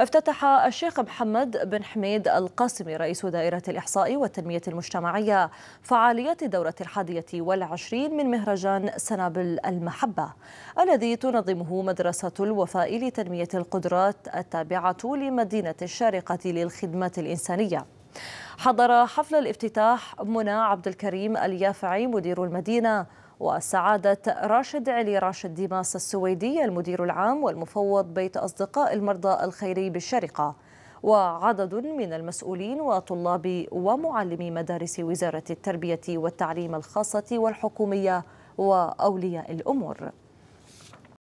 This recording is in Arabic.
افتتح الشيخ محمد بن حميد القاسمي رئيس دائرة الإحصاء والتنمية المجتمعية فعاليات الدورة الحادية والعشرين من مهرجان سنابل المحبة الذي تنظمه مدرسة الوفاء لتنمية القدرات التابعة لمدينة الشارقة للخدمات الإنسانية حضر حفل الافتتاح منى عبد الكريم اليافعي مدير المدينة وسعادة راشد علي راشد ديماس السويدي المدير العام والمفوض بيت أصدقاء المرضى الخيري بالشرقة وعدد من المسؤولين وطلاب ومعلمي مدارس وزارة التربية والتعليم الخاصة والحكومية وأولياء الأمور